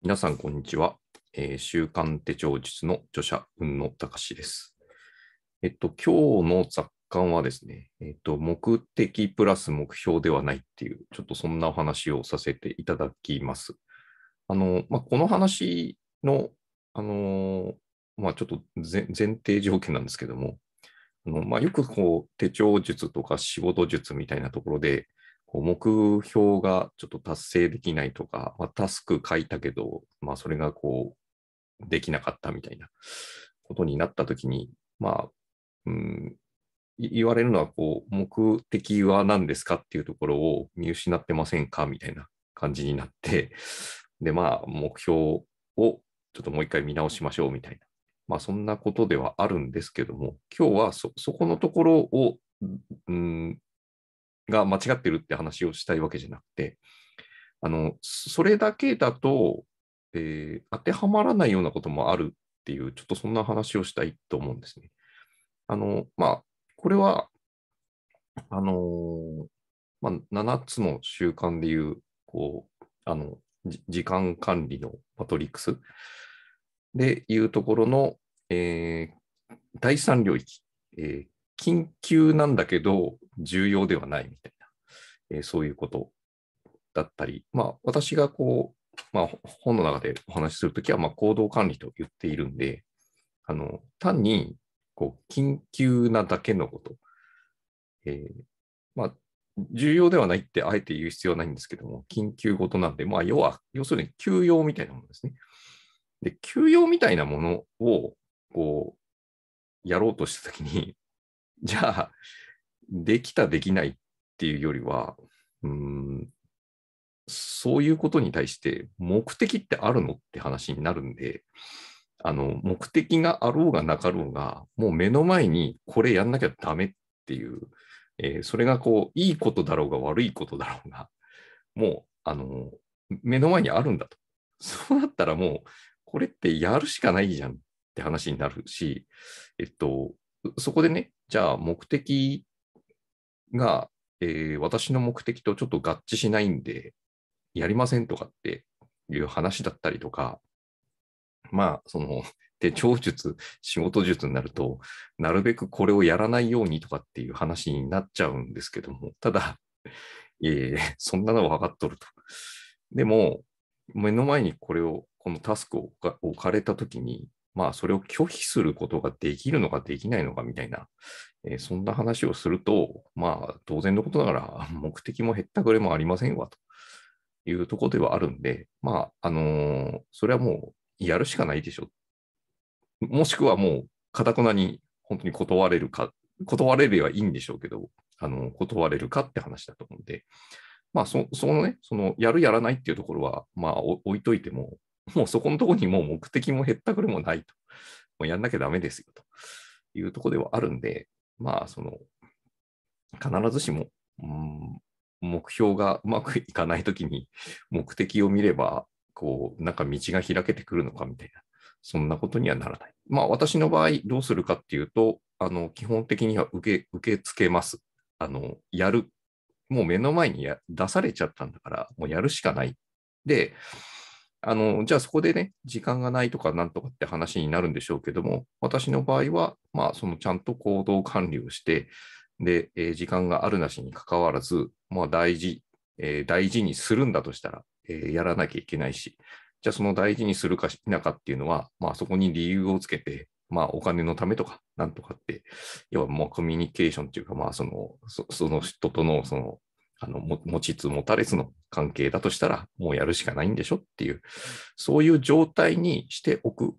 皆さん、こんにちは。えー、週刊手帳術の著者、雲野隆です。えっと、今日の雑感はですね、えっと、目的プラス目標ではないっていう、ちょっとそんなお話をさせていただきます。あの、まあ、この話の、あの、まあ、ちょっと前提条件なんですけども、あのまあ、よくこう手帳術とか仕事術みたいなところで、目標がちょっと達成できないとか、まあ、タスク書いたけど、まあ、それがこう、できなかったみたいなことになったときに、まあ、うん、言われるのは、こう、目的は何ですかっていうところを見失ってませんかみたいな感じになって、で、まあ、目標をちょっともう一回見直しましょうみたいな。まあ、そんなことではあるんですけども、今日はそ、そこのところを、うん、が間違ってるって話をしたいわけじゃなくて、あのそれだけだと、えー、当てはまらないようなこともあるっていう、ちょっとそんな話をしたいと思うんですね。あのまあ、これは、あのー、まあ、7つの習慣でいう、こう、あの、時間管理のマトリックスでいうところの、えー、第3領域、えー、緊急なんだけど、重要ではないみたいな、えー、そういうことだったり、まあ、私がこう、まあ、本の中でお話しするときは、まあ、行動管理と言っているんで、あの、単に、こう、緊急なだけのこと、えー、まあ、重要ではないってあえて言う必要はないんですけども、緊急ごとなんで、まあ、要は、要するに休養みたいなものですね。で、休養みたいなものを、こう、やろうとしたときに、じゃあ、できた、できないっていうよりは、うん、そういうことに対して目的ってあるのって話になるんで、あの、目的があろうがなかろうが、もう目の前にこれやんなきゃダメっていう、えー、それがこう、いいことだろうが悪いことだろうが、もう、あの、目の前にあるんだと。そうなったらもう、これってやるしかないじゃんって話になるし、えっと、そこでね、じゃあ目的が、えー、私の目的とちょっと合致しないんで、やりませんとかっていう話だったりとか、まあ、その、手帳術、仕事術になると、なるべくこれをやらないようにとかっていう話になっちゃうんですけども、ただ、えー、そんなのは分かっとると。でも、目の前にこれを、このタスクを置かれたときに、まあ、それを拒否することができるのかできないのかみたいな、えー、そんな話をすると、まあ、当然のことながら、目的もへったくれもありませんわ、というところではあるんで、まあ、あのー、それはもう、やるしかないでしょ。もしくはもう、かたくなに、本当に断れるか、断れればいいんでしょうけど、あのー、断れるかって話だと思うんで、まあそ、そのね、そのやるやらないっていうところは、まあ、置いといても、もうそこのところにもう目的も減ったくれもないと。もうやんなきゃダメですよというところではあるんで、まあ、その、必ずしも、うん、目標がうまくいかないときに目的を見れば、こう、なんか道が開けてくるのかみたいな、そんなことにはならない。まあ、私の場合、どうするかっていうと、あの、基本的には受け、受け付けます。あの、やる。もう目の前に出されちゃったんだから、もうやるしかない。で、あのじゃあそこでね、時間がないとかなんとかって話になるんでしょうけども、私の場合は、まあ、そのちゃんと行動管理をして、で、えー、時間があるなしにかかわらず、まあ、大事、えー、大事にするんだとしたら、えー、やらなきゃいけないし、じゃあその大事にするかしなかっていうのは、まあ、そこに理由をつけて、まあ、お金のためとか、なんとかって、要はもうコミュニケーションっていうか、まあそのそ、その人とのそのあの、持ちつ持たれつの関係だとしたら、もうやるしかないんでしょっていう、そういう状態にしておく。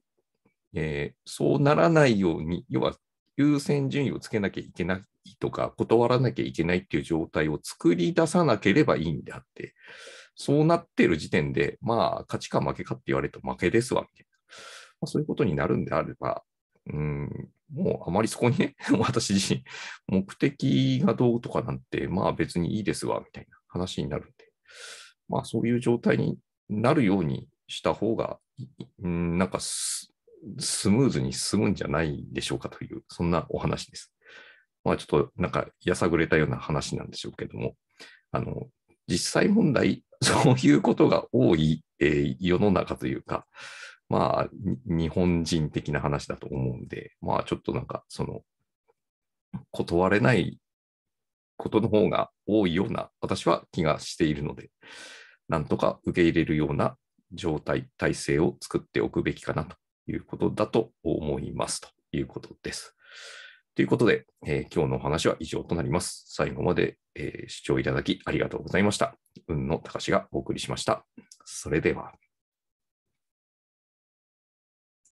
えー、そうならないように、要は優先順位をつけなきゃいけないとか、断らなきゃいけないっていう状態を作り出さなければいいんであって、そうなってる時点で、まあ、勝ちか負けかって言われると負けですわ、みたいな。まあ、そういうことになるんであれば、うん、もうあまりそこにね、私自身、目的がどうとかなんて、まあ別にいいですわ、みたいな話になるんで、まあそういう状態になるようにした方が、なんかスムーズに進むんじゃないでしょうかという、そんなお話です。まあちょっとなんかやさぐれたような話なんでしょうけども、あの、実際問題、そういうことが多い、えー、世の中というか、まあ、日本人的な話だと思うんで、まあ、ちょっとなんか、その、断れないことの方が多いような、私は気がしているので、なんとか受け入れるような状態、体制を作っておくべきかなということだと思いますということです。ということで、えー、今日のお話は以上となります。最後まで、えー、視聴いただきありがとうございました。運の高しがお送りしました。それでは。